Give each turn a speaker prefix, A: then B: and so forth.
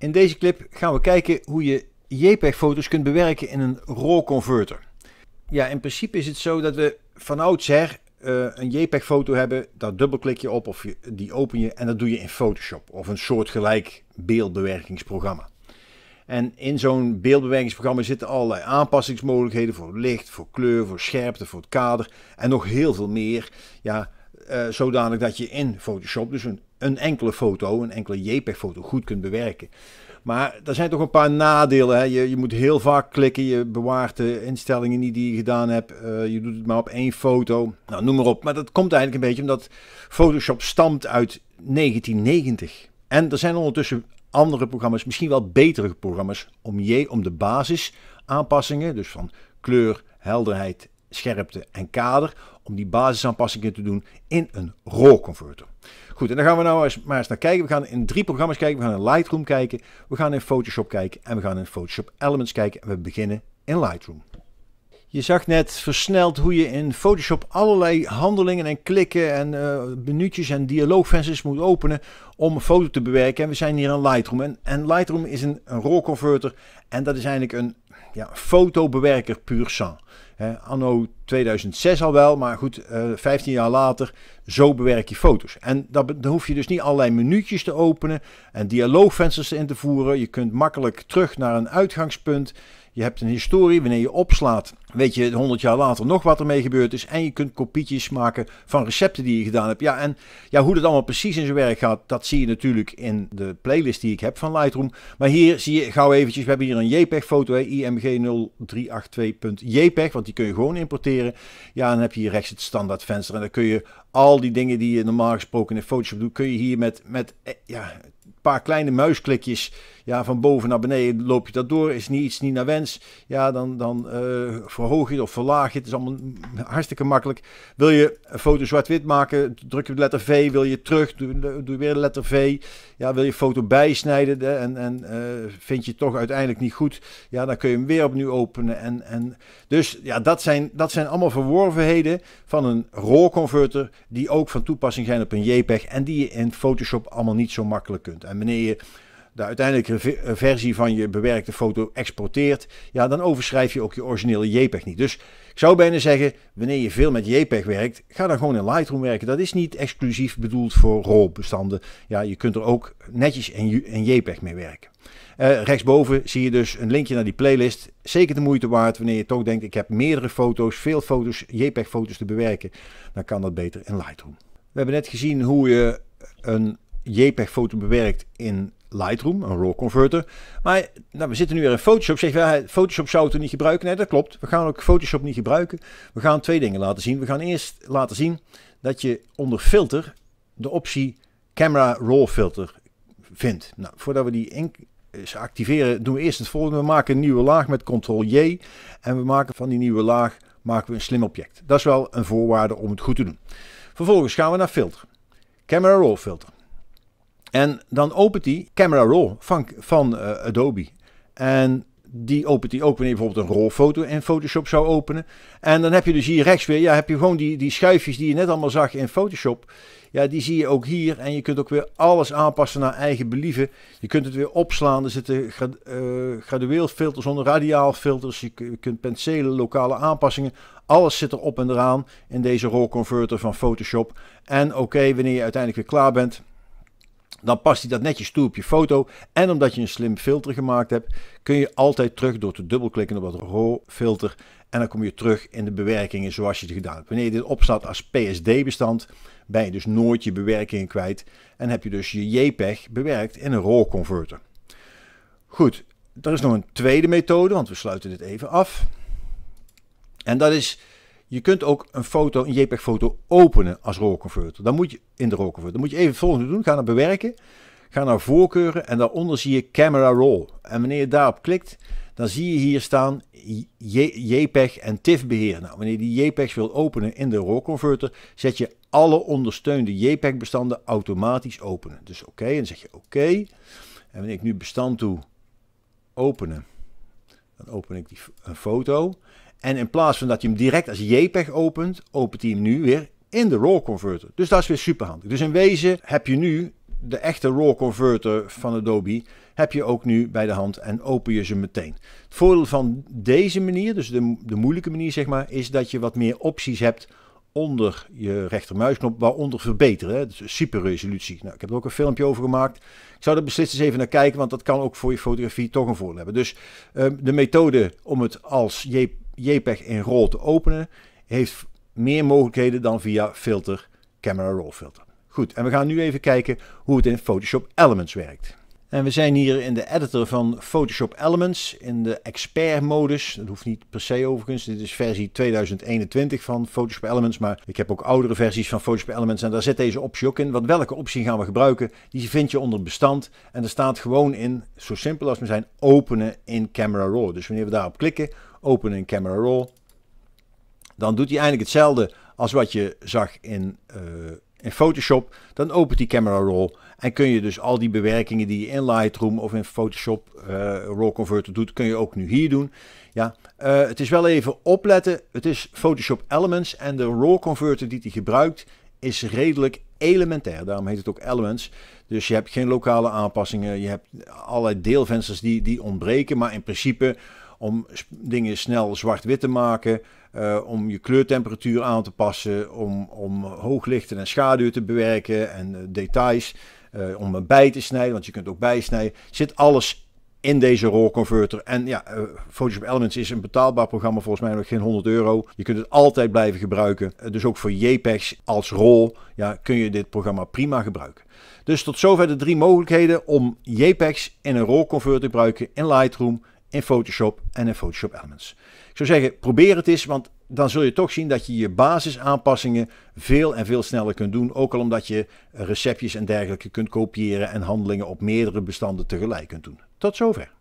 A: In deze clip gaan we kijken hoe je JPEG-foto's kunt bewerken in een RAW converter. Ja, in principe is het zo dat we van oudsher eh, een JPEG-foto hebben. Daar dubbelklik je op of die open je en dat doe je in Photoshop of een soortgelijk beeldbewerkingsprogramma. En in zo'n beeldbewerkingsprogramma zitten allerlei aanpassingsmogelijkheden voor licht, voor kleur, voor scherpte, voor het kader en nog heel veel meer. Ja, eh, zodanig dat je in Photoshop dus een, een enkele foto, een enkele JPEG-foto goed kunt bewerken. Maar er zijn toch een paar nadelen. Hè? Je, je, moet heel vaak klikken, je bewaart de instellingen niet die je gedaan hebt. Eh, je doet het maar op één foto. Nou, noem maar op. Maar dat komt eigenlijk een beetje omdat Photoshop stamt uit 1990. En er zijn ondertussen andere programma's, misschien wel betere programma's, om, je, om de basis aanpassingen, dus van kleur, helderheid scherpte en kader om die basisaanpassingen te doen in een RAW converter. Goed, en dan gaan we nou eens, maar eens naar kijken. We gaan in drie programma's kijken. We gaan in Lightroom kijken, we gaan in Photoshop kijken en we gaan in Photoshop Elements kijken. we beginnen in Lightroom. Je zag net versneld hoe je in Photoshop allerlei handelingen en klikken en uh, eh, menu'tjes en dialoogvensters moet openen om een foto te bewerken. En we zijn hier in Lightroom. En, Lightroom is een, een RAW converter en dat is eigenlijk een ja, fotobewerker puur sang anno 2006 al wel, maar goed, 15 eh, jaar later, zo bewerk je foto's. En dat, dan hoef je dus niet allerlei minuutjes te openen en dialoogvensters in te voeren. Je kunt makkelijk terug naar een uitgangspunt. Je hebt een historie, wanneer je opslaat, weet je 100 jaar later nog wat ermee gebeurd is. En je kunt kopietjes maken van recepten die je gedaan hebt. Ja, en ja, hoe dat allemaal precies in zijn werk gaat, dat zie je natuurlijk in de playlist die ik heb van Lightroom. Maar hier zie je gauw eventjes, we hebben hier een JPEG-foto, img 0382jpg e want die kun je gewoon importeren. Ja, dan heb je hier rechts het standaard venster. En dan kun je al die dingen die je normaal gesproken in Photoshop doet, kun je hier met, met eh, ja, een paar kleine muisklikjes ja, van boven naar beneden loop je dat door. Is niet iets niet naar wens. Ja, dan, dan eh, verhoog je of verlaag je het. is allemaal hartstikke makkelijk. Wil je foto zwart-wit maken, druk je op de letter V. Wil je terug, doe, doe weer de letter V. Ja, wil je foto bijsnijden en, en eh, vind je het toch uiteindelijk niet goed. Ja, dan kun je hem weer opnieuw openen. En, en, dus ja, dat zijn, dat zijn allemaal verworvenheden van een RAW converter die ook van toepassing zijn op een JPEG en die je in Photoshop allemaal niet zo makkelijk kunt. En wanneer je de uiteindelijke eh, versie van je bewerkte foto exporteert, ja, dan overschrijf je ook je originele JPEG niet. Dus ik zou bijna zeggen, wanneer je veel met JPEG werkt, ga dan gewoon in Lightroom werken. Dat is niet exclusief bedoeld voor RAW-bestanden. Ja, je kunt er ook netjes in JPEG mee werken. Uh, rechtsboven zie je dus een linkje naar die playlist. Zeker de moeite waard wanneer je toch denkt, ik heb meerdere foto's, veel foto's, JPEG-foto's te bewerken. Dan kan dat beter in Lightroom. We hebben net gezien hoe je een JPEG-foto bewerkt in Lightroom, een raw converter. Maar nou, we zitten nu weer in Photoshop. Zeg je, Photoshop zou het niet gebruiken? Nee, dat klopt. We gaan ook Photoshop niet gebruiken. We gaan twee dingen laten zien. We gaan eerst laten zien dat je onder filter de optie camera raw filter vindt. Nou, voordat we die eens eh, activeren, doen we eerst het volgende. We maken een nieuwe laag met ctrl J en we maken van die nieuwe laag maken we een slim object. Dat is wel een voorwaarde om het goed te doen. Vervolgens gaan we naar filter. Camera raw filter. En dan opent hij Camera Raw van, van eh, Adobe. En die opent hij ook wanneer je bijvoorbeeld een rolfoto in Photoshop zou openen. En dan heb je dus hier rechts weer, ja, heb je gewoon die, die schuifjes die je net allemaal zag in Photoshop. Ja, die zie je ook hier. En je kunt ook weer alles aanpassen naar eigen believen. Je kunt het weer opslaan. Er zitten eh, gradueel filters onder, radiaal filters. Je, kunt penselen, lokale aanpassingen. Alles zit er op en eraan in deze RAW-converter van Photoshop. En oké, wanneer je uiteindelijk weer klaar bent, dan past hij dat netjes toe op je foto. En omdat je een slim filter gemaakt hebt, kun je altijd terug door te dubbelklikken op dat RAW filter. En dan kom je terug in de bewerkingen zoals je het gedaan hebt. Wanneer je dit opslaat als PSD-bestand, ben je dus nooit je bewerkingen kwijt. En heb je dus je JPEG bewerkt in een RAW converter. Goed, er is nog een tweede methode, want we sluiten dit even af. En dat is je kunt ook een foto, een JPEG-foto openen als rolconverter. Dan moet je in de RAW converter. Dan moet je even het volgende doen. Ga naar bewerken. Ga naar voorkeuren en daaronder zie je Camera roll. En wanneer je daarop klikt, dan zie je hier staan JPEG en TIFF beheer. Nou, wanneer je die JPEGs wil openen in de rolconverter, zet je alle ondersteunde JPEG bestanden automatisch openen. Dus oké, en dan zeg je oké. En wanneer ik nu bestand doe openen, dan open ik die, een foto. En in plaats van dat je hem direct als JPEG opent, opent hij hem nu weer in de RAW converter. Dus dat is weer superhandig. Dus in wezen heb je nu de echte RAW converter van Adobe heb je ook nu bij de hand en open je ze meteen. Het voordeel van deze manier, dus de, de moeilijke manier zeg maar, is dat je wat meer opties hebt onder je rechtermuisknop, waaronder verbeteren. Hè? Dus superresolutie. Nou, ik heb er ook een filmpje over gemaakt. Ik zou er beslist eens even naar kijken, want dat kan ook voor je fotografie toch een voordeel hebben. Dus ehm, de methode om het als JPEG JPEG in rol te openen, heeft meer mogelijkheden dan via filter, camera Roll filter. Goed, en we gaan nu even kijken hoe het in Photoshop Elements werkt. En we zijn hier in de editor van Photoshop Elements in de expert modus. Dat hoeft niet per se overigens. Dit is versie 2021 van Photoshop Elements. Maar ik heb ook oudere versies van Photoshop Elements. En daar zit deze optie ook in. Want welke optie gaan we gebruiken? Die vind je onder bestand. En er staat gewoon in, zo simpel als we zijn, openen in Camera Raw. Dus wanneer we daarop klikken, openen in Camera Raw. Dan doet hij eigenlijk hetzelfde als wat je zag in... Eh, in Photoshop, dan opent die camera roll. En kun je dus al die bewerkingen die je in Lightroom of in Photoshop uh, eh, Roll Converter doet, kun je ook nu hier doen. Ja, eh, het is wel even opletten. Het is Photoshop Elements en de Raw Converter die hij gebruikt is redelijk elementair. Daarom heet het ook Elements. Dus je hebt geen lokale aanpassingen. Je hebt allerlei deelvensters die, die ontbreken. Maar in principe om dingen snel zwart-wit te maken, eh, om je kleurtemperatuur aan te passen, om, om hooglichten en schaduw te bewerken en eh, details, eh, om een bij te snijden, want je kunt ook bijsnijden. Zit alles in deze roll converter. En ja, Photoshop Elements is een betaalbaar programma, volgens mij nog geen 100 euro. Je kunt het altijd blijven gebruiken. dus ook voor JPEGs als rol ja, kun je dit programma prima gebruiken. Dus tot zover de drie mogelijkheden om JPEGs in een rolconverter te gebruiken in Lightroom in Photoshop en in Photoshop Elements. Ik zou zeggen, probeer het eens, want dan zul je toch zien dat je je basisaanpassingen veel en veel sneller kunt doen. Ook al omdat je receptjes en dergelijke kunt kopiëren en handelingen op meerdere bestanden tegelijk kunt doen. Tot zover.